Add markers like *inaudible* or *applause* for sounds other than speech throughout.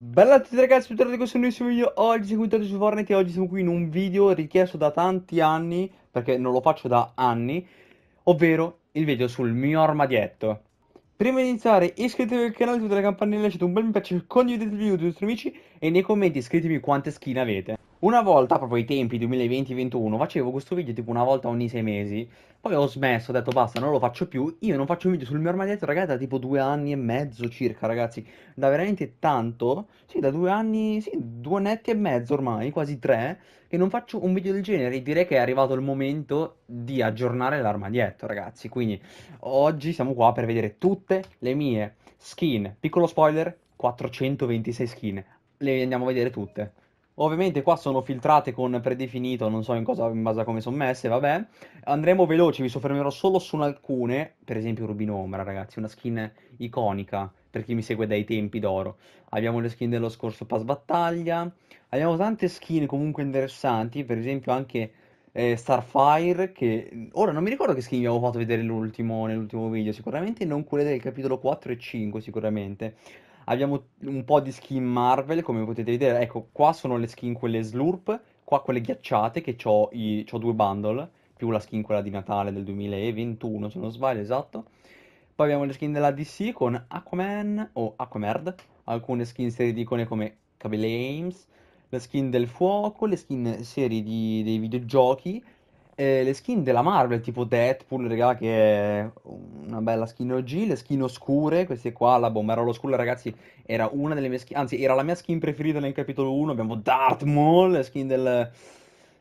Bella a tutti ragazzi, bentornati in questo nuovissimo video, oggi siamo qui su Fortnite e oggi siamo qui in un video richiesto da tanti anni, perché non lo faccio da anni, ovvero il video sul mio armadietto. Prima di iniziare iscrivetevi al canale, attivate la campanella, lasciate un bel mi piace, condividete il video con i vostri amici e nei commenti scrivetemi quante skin avete. Una volta, proprio ai tempi 2020-2021, facevo questo video tipo una volta ogni sei mesi. Poi ho smesso, ho detto basta, non lo faccio più. Io non faccio un video sul mio armadietto, ragazzi, da tipo due anni e mezzo circa, ragazzi. Da veramente tanto. Sì, da due anni, sì, due netti e mezzo ormai, quasi tre. Che non faccio un video del genere. Direi che è arrivato il momento di aggiornare l'armadietto, ragazzi. Quindi oggi siamo qua per vedere tutte le mie skin. Piccolo spoiler, 426 skin. Le andiamo a vedere tutte. Ovviamente qua sono filtrate con predefinito, non so in, cosa, in base a come sono messe, vabbè. Andremo veloci, mi soffermerò solo su alcune, per esempio Rubino Ombra, ragazzi, una skin iconica per chi mi segue dai tempi d'oro. Abbiamo le skin dello scorso pass battaglia, abbiamo tante skin comunque interessanti, per esempio anche eh, Starfire, che ora non mi ricordo che skin vi avevo fatto vedere nell'ultimo video, sicuramente non quelle del capitolo 4 e 5, sicuramente. Abbiamo un po' di skin Marvel, come potete vedere. Ecco, qua sono le skin quelle slurp, qua quelle ghiacciate, che ho due bundle, più la skin quella di Natale del 2021, se non sbaglio, esatto. Poi abbiamo le skin della DC con Aquaman o Aquamerd, alcune skin serie di icone come Cabele Ames, le skin del fuoco, le skin serie di, dei videogiochi, eh, le skin della Marvel, tipo Deadpool, regà, che è una bella skin OG, le skin oscure, queste qua, la Bomberolo era ragazzi, era una delle mie skin, anzi, era la mia skin preferita nel capitolo 1, abbiamo Darth Maul, le skin del,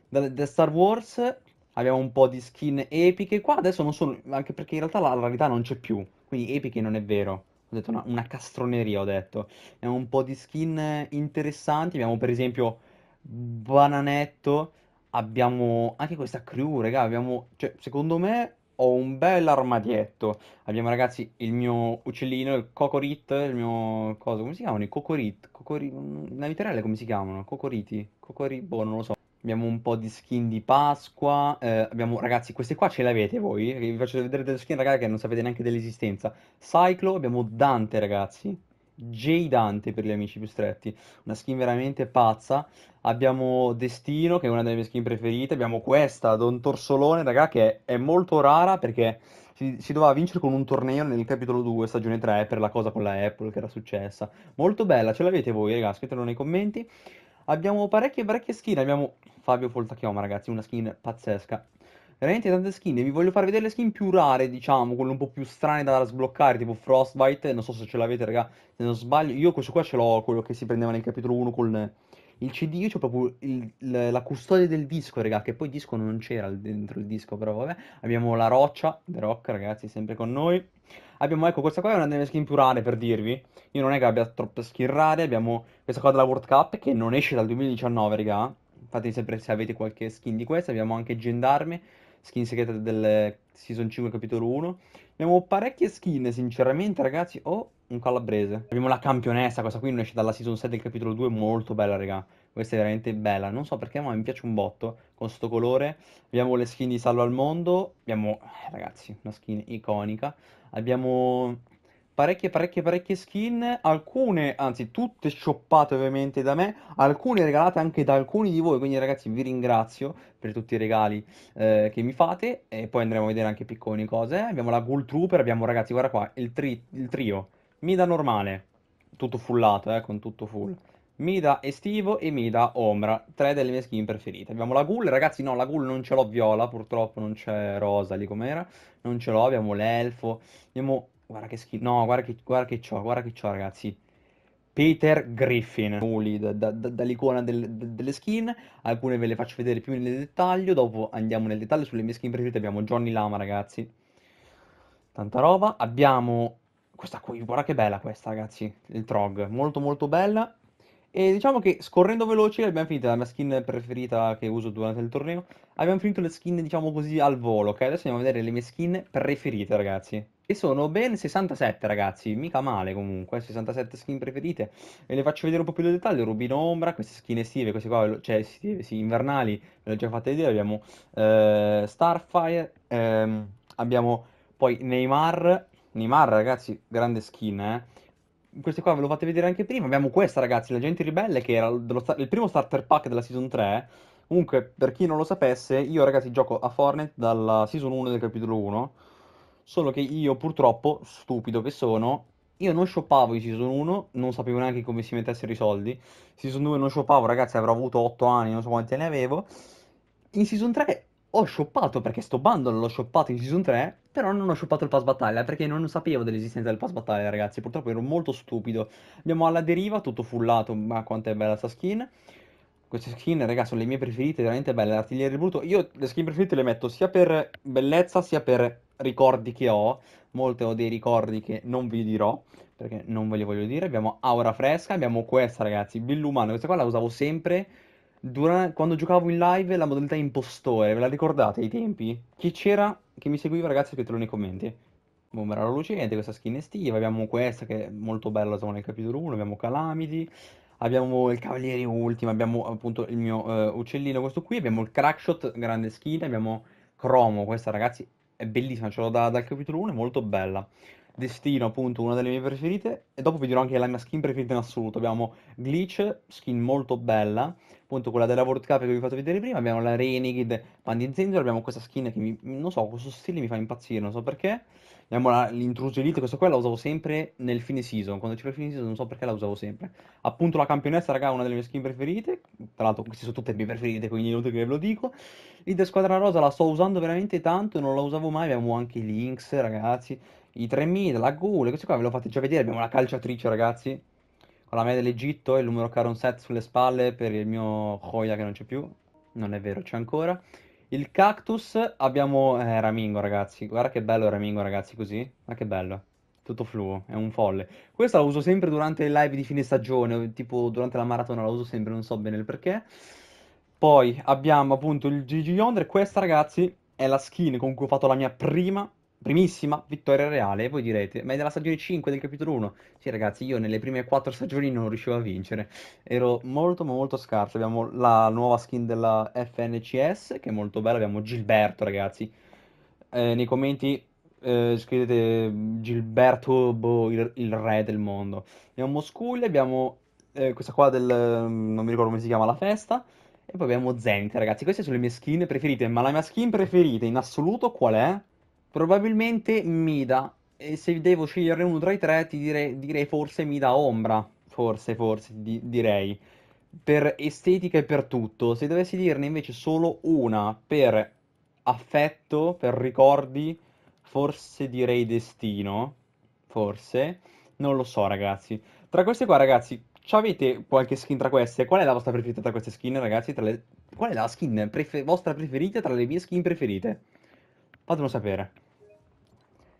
del, del Star Wars, abbiamo un po' di skin epiche qua, adesso non sono, anche perché in realtà la rarità non c'è più, quindi epiche non è vero. Ho detto una, una castroneria, ho detto. Abbiamo un po' di skin interessanti, abbiamo per esempio Bananetto, abbiamo anche questa crew, raga, abbiamo, cioè, secondo me ho un bel armadietto. Abbiamo, ragazzi, il mio uccellino, il Cocorit, il mio cosa, come si chiamano? I Cocorit, Cocorit, una vitarella come si chiamano? Cocoriti, Cocorit, boh, non lo so. Abbiamo un po' di skin di Pasqua, eh, abbiamo, ragazzi, queste qua ce le avete voi? Vi faccio vedere delle skin, ragazzi, che non sapete neanche dell'esistenza. Cyclo, abbiamo Dante, ragazzi. J Dante per gli amici più stretti, una skin veramente pazza. Abbiamo Destino, che è una delle mie skin preferite. Abbiamo questa, Don Torsolone, raga, che è molto rara perché si, si, doveva vincere con un torneo nel capitolo 2, stagione 3, per la cosa con la Apple che era successa. Molto bella, ce l'avete voi, raga, scrivetelo nei commenti. Abbiamo parecchie, parecchie skin. Abbiamo Fabio Foltachioma, ragazzi, una skin pazzesca veramente tante skin e vi voglio far vedere le skin più rare, diciamo, quelle un po' più strane da sbloccare, tipo Frostbite, non so se ce l'avete, raga, se non sbaglio. Io questo qua ce l'ho, quello che si prendeva nel capitolo 1 con il CD, io c'ho proprio il, la custodia del disco, raga, che poi il disco non c'era dentro il disco, però vabbè. Abbiamo la roccia, The Rock, ragazzi, sempre con noi. Abbiamo, ecco, questa qua è una delle skin più rare, per dirvi. Io non è che abbia troppe skin rare, abbiamo questa qua della World Cup, che non esce dal 2019, raga. Fate sempre se avete qualche skin di questa, abbiamo anche Gendarme, skin segreta del Season 5 capitolo 1. Abbiamo parecchie skin, sinceramente ragazzi, oh, un calabrese. Abbiamo la campionessa, questa qui non esce dalla Season 7 del capitolo 2, molto bella raga. Questa è veramente bella, non so perché ma mi piace un botto con sto colore. Abbiamo le skin di Salvo al Mondo, abbiamo, eh, ragazzi, una skin iconica. Abbiamo parecchie parecchie parecchie skin, alcune, anzi tutte shoppate ovviamente da me, alcune regalate anche da alcuni di voi, quindi ragazzi vi ringrazio per tutti i regali eh, che mi fate e poi andremo a vedere anche picconi cose. Abbiamo la Ghoul Trooper, abbiamo ragazzi guarda qua, il, tri il trio, Mida normale, tutto fullato eh, con tutto full. Mida estivo e Mida ombra, tre delle mie skin preferite. Abbiamo la Ghoul, ragazzi no, la Ghoul non ce l'ho viola, purtroppo non c'è rosa lì com'era, non ce l'ho, abbiamo l'elfo, abbiamo Guarda che schifo. No, guarda che, guarda che c'ho, guarda che c'ho, ragazzi. Peter Griffin, Uli, da, da, dall'icona del- de- delle skin, alcune ve le faccio vedere più nel dettaglio, dopo andiamo nel dettaglio sulle mie skin preferite, abbiamo Johnny Lama ragazzi, tanta roba, abbiamo questa qui, guarda che bella questa ragazzi, il Trog, molto molto bella, e diciamo che scorrendo veloci abbiamo finito la mia skin preferita che uso durante il torneo. Abbiamo finito le skin, diciamo così, al volo, ok? Adesso andiamo a vedere le mie skin preferite, ragazzi. E sono ben 67, ragazzi, mica male comunque, 67 skin preferite. Ve le faccio vedere un po' più nel dettaglio, Rubino Ombra, queste skin estive, queste qua, cioè estive, sì, invernali, ve le ho già fatte vedere. Abbiamo eh, Starfire, ehm, abbiamo poi Neymar. Neymar, ragazzi, grande skin, eh? queste qua ve lo fate vedere anche prima. Abbiamo questa, ragazzi, la gente ribelle, che era sta- il primo starter pack della season 3. Comunque, per chi non lo sapesse, io, ragazzi, gioco a Fortnite dalla season 1 del capitolo 1. Solo che io, purtroppo, stupido che sono, io non shoppavo in season 1, non sapevo neanche come si mettessero i soldi. Season 2 non shoppavo, ragazzi, avrò avuto 8 anni, non so quanti anni avevo. In season 3 ho shoppato perché sto bundle l'ho shoppato in season 3, però non ho shoppato il pass battaglia perché non sapevo dell'esistenza del pass battaglia, ragazzi. Purtroppo ero molto stupido. Abbiamo alla deriva, tutto fullato, ma quanto è bella sta skin. Queste skin, ragazzi, sono le mie preferite, veramente belle. L'artiglieria di Bruto. Io le skin preferite le metto sia per bellezza sia per ricordi che ho. Molte ho dei ricordi che non vi dirò perché non ve li voglio dire. Abbiamo Aura Fresca, abbiamo questa, ragazzi, Billumano. Questa qua la usavo sempre Durante, quando giocavo in live la modalità impostore, ve la ricordate ai tempi? Chi c'era che mi seguiva, ragazzi, scrivetelo nei commenti. Bombera lucente, questa skin estiva, abbiamo questa che è molto bella, siamo nel capitolo 1, abbiamo Calamity, abbiamo il Cavaliere Ultima, abbiamo appunto il mio uh, uccellino questo qui, abbiamo il Crackshot, grande skin, abbiamo Cromo, questa ragazzi è bellissima, ce l'ho da, dal capitolo 1, è molto bella. Destino, appunto, una delle mie preferite. E dopo vi dirò anche la mia skin preferita in assoluto. Abbiamo Glitch, skin molto bella, appunto quella della World Cup che vi ho fatto vedere prima. Abbiamo la Renegade, Pandi Zenzero, abbiamo questa skin che mi, non so, questo stile mi fa impazzire, non so perché. Abbiamo la, l'intruso elite, questa qua la usavo sempre nel fine season. Quando c'era il fine season non so perché la usavo sempre. Appunto la campionessa, raga, una delle mie skin preferite. Tra l'altro queste sono tutte le mie preferite, quindi è inutile che ve lo dico. Leader Squadra Rosa la sto usando veramente tanto, non la usavo mai. Abbiamo anche i Lynx, ragazzi i 3000, la ghoul, questo qua ve l'ho fatti già vedere, abbiamo una calciatrice ragazzi, con la media dell'Egitto e il numero Caron Set sulle spalle per il mio Hoya che non c'è più, non è vero, c'è ancora. Il cactus abbiamo eh, Ramingo ragazzi, guarda che bello Ramingo ragazzi così, ma che bello, tutto fluo, è un folle. Questa la uso sempre durante le live di fine stagione, tipo durante la maratona la uso sempre, non so bene il perché. Poi abbiamo appunto il Gigi Yonder, questa ragazzi è la skin con cui ho fatto la mia prima primissima vittoria reale. E voi direte, ma è della stagione 5 del capitolo 1? Sì, ragazzi, io nelle prime 4 stagioni non riuscivo a vincere. Ero molto, molto scarso. Abbiamo la nuova skin della FNCS, che è molto bella. Abbiamo Gilberto, ragazzi. Eh, nei commenti eh, scrivete mm, Gilberto, boh, il, il, re del mondo. Abbiamo Moscuglia, abbiamo eh, questa qua del... Mm, non mi ricordo come si chiama la festa. E poi abbiamo Zenith, ragazzi. Queste sono le mie skin preferite, ma la mia skin preferita in assoluto qual è? Probabilmente Mida. E se devo scegliere uno tra i tre, ti direi, direi forse Mida Ombra. Forse, forse, di- direi. Per estetica e per tutto. Se dovessi dirne invece solo una per affetto, per ricordi, forse direi Destino. Forse. Non lo so, ragazzi. Tra queste qua, ragazzi, avete qualche skin tra queste? Qual è la vostra preferita tra queste skin, ragazzi? Le... Qual è la skin prefer- vostra preferita tra le mie skin preferite? Fatemelo sapere.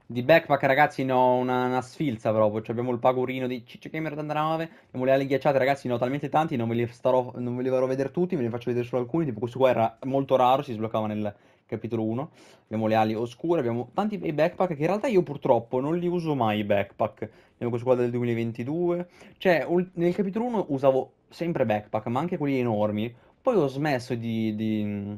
Di backpack, ragazzi, no, una, una sfilza proprio. Cioè, abbiamo il pagurino di Ciccio Gamer 89. Abbiamo le ali ghiacciate, ragazzi, no, talmente tanti. Non ve li, starò, non ve li farò vedere tutti, ve li faccio vedere solo alcuni. Tipo, questo qua era molto raro, si sbloccava nel capitolo 1. Abbiamo le ali oscure, abbiamo tanti bei backpack che in realtà io purtroppo non li uso mai i backpack. Abbiamo questo qua del 2022. Cioè, nel capitolo 1 usavo sempre backpack, ma anche quelli enormi. Poi ho smesso di, di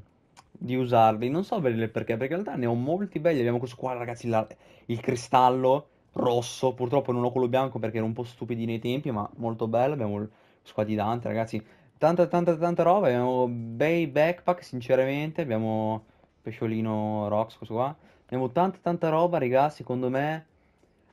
di usarli. Non so bene perché, perché in realtà ne ho molti belli. Abbiamo questo qua, ragazzi, la- il cristallo rosso. Purtroppo non ho quello bianco perché ero un po' stupidi nei tempi, ma molto bello. Abbiamo il squad di Dante, ragazzi. Tanta, tanta, tanta roba. Abbiamo bei backpack, sinceramente. Abbiamo pesciolino rocks, questo qua. Abbiamo tanta, tanta roba, ragazzi, secondo me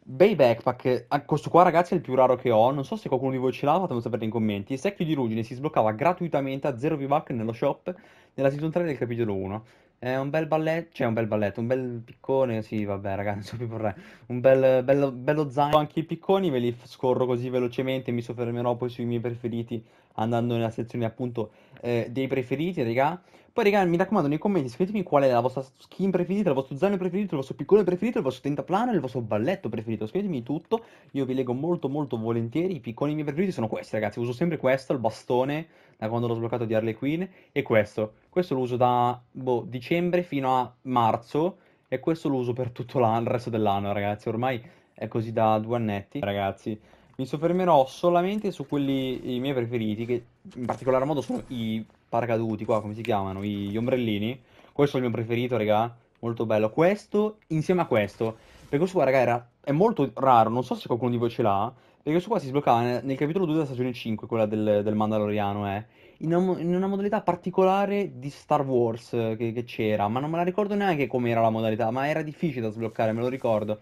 Bei backpack, ah, questo qua ragazzi è il più raro che ho, non so se qualcuno di voi ce l'ha, fatemelo sapere nei commenti. Il secchio di ruggine si sbloccava gratuitamente a 0 VBAC nello shop nella season 3 del capitolo 1. È un bel balletto, cioè un bel balletto, un bel piccone, sì vabbè ragazzi, *laughs* non so più vorrei. Un bel, bello, bello zaino, anche i picconi ve li scorro così velocemente, mi soffermerò poi sui miei preferiti andando nella sezione appunto eh, dei preferiti, raga. Poi, ragazzi, mi raccomando, nei commenti scrivetemi qual è la vostra skin preferita, il vostro zaino preferito, il vostro piccone preferito, il vostro tentaplano, il vostro balletto preferito. Scrivetemi tutto, io vi leggo molto molto volentieri. I picconi miei preferiti sono questi, ragazzi. Uso sempre questo, il bastone, da quando l'ho sbloccato di Harley Quinn, e questo. Questo lo uso da, boh, dicembre fino a marzo, e questo lo uso per tutto il resto dell'anno, ragazzi. Ormai è così da due annetti, ragazzi. Mi soffermerò solamente su quelli i miei preferiti, che in particolar modo sono i paracaduti qua, come si chiamano, gli ombrellini. Questo è il mio preferito, raga, molto bello. Questo insieme a questo, perché questo qua, raga, era... è molto raro, non so se qualcuno di voi ce l'ha, perché questo qua si sbloccava nel, nel capitolo 2 della stagione 5, quella del, del Mandaloriano, eh. In una, in una, modalità particolare di Star Wars eh, che, che c'era, ma non me la ricordo neanche come era la modalità, ma era difficile da sbloccare, me lo ricordo.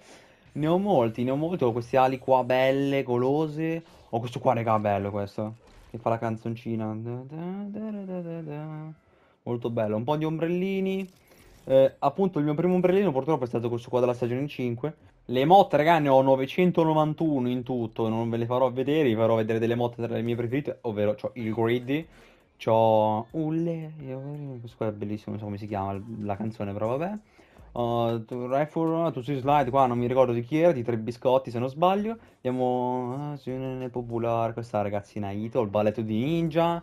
Ne ho molti, ne ho molti, ho queste ali qua belle, golose. Ho questo qua, raga, bello questo che fa la canzoncina. Molto bello. Un po' di ombrellini. Eh, appunto, il mio primo ombrellino purtroppo è stato questo qua della stagione 5. Le motte, ragazzi ne ho 991 in tutto. Non ve le farò vedere. Vi farò vedere delle motte tra le mie preferite, ovvero cioè, il Greedy. C'ho... Ulle... Questo qua è bellissimo, non so come si chiama la canzone, però vabbè. Uh, Refor, tu uh, sei slide qua, non mi ricordo di chi era, di tre biscotti se non sbaglio. Abbiamo ah, uh, popolare questa ragazzina Ito, il balletto di Ninja.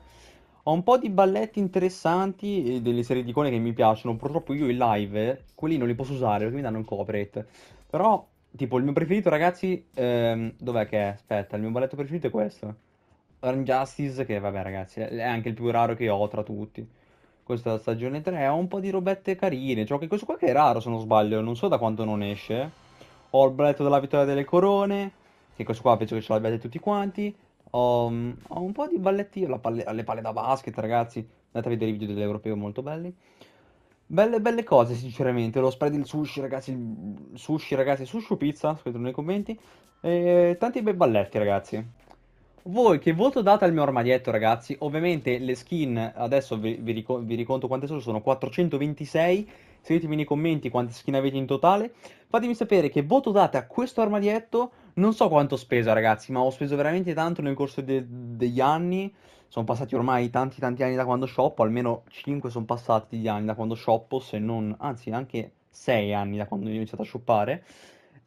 Ho un po' di balletti interessanti e delle serie di icone che mi piacciono. Purtroppo io in live quelli non li posso usare perché mi danno un copyright. Però, tipo, il mio preferito, ragazzi, ehm, dov'è che è? Aspetta, il mio balletto preferito è questo. Unjustice, che vabbè ragazzi, è anche il più raro che ho tra tutti questa stagione 3 ha un po' di robette carine. Cioè, questo qua che è raro se non sbaglio, non so da quanto non esce. Ho il bretto della vittoria delle corone, che questo qua penso che ce l'abbiate tutti quanti. Ho, mm, ho, un po' di balletti, palle, le palle da basket ragazzi, andate a vedere i video dell'europeo molto belli. Belle, belle cose sinceramente, lo spread del sushi ragazzi, sushi ragazzi, sushi o pizza, scrivetelo nei commenti. E tanti bei balletti ragazzi. Voi che voto date al mio armadietto, ragazzi? Ovviamente le skin, adesso vi, vi, rico vi riconto quante sono, sono 426. Scrivetemi nei commenti quante skin avete in totale. Fatemi sapere che voto date a questo armadietto. Non so quanto ho speso, ragazzi, ma ho speso veramente tanto nel corso de degli anni. Sono passati ormai tanti tanti anni da quando shoppo, almeno 5 sono passati gli anni da quando shoppo, se non... anzi, anche 6 anni da quando ho iniziato a shoppare.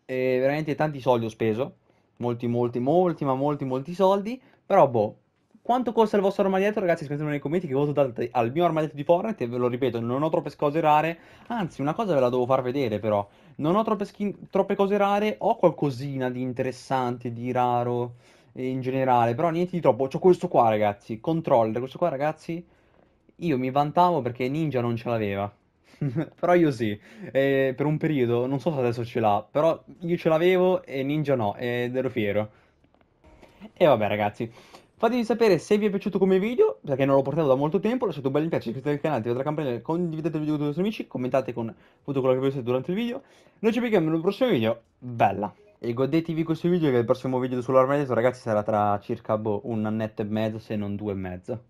E veramente tanti soldi ho speso molti, molti, molti, ma molti, molti soldi. Però, boh, quanto costa il vostro armadietto? Ragazzi, scrivetelo nei commenti che voto date al mio armadietto di Fortnite. E ve lo ripeto, non ho troppe cose rare. Anzi, una cosa ve la devo far vedere, però. Non ho troppe, skin, troppe cose rare. Ho qualcosina di interessante, di raro eh, in generale. Però niente di troppo. C'ho questo qua, ragazzi. Controller. Questo qua, ragazzi. Io mi vantavo perché Ninja non ce l'aveva. *laughs* Però io sì, eh, per un periodo, non so se adesso ce l'ha, però io ce l'avevo e Ninja no, ed ero fiero. E vabbè ragazzi, fatemi sapere se vi è piaciuto come video, perché non l'ho portato da molto tempo, lasciate un bel mi piace, iscrivetevi al canale, attivate la campanella, condividete il video con i vostri amici, commentate con tutto quello che volete durante il video. Noi ci vediamo nel prossimo video, bella! E godetevi questo video che il prossimo video sull'Armadeso ragazzi sarà tra circa boh, un annetto e mezzo se non due e mezzo.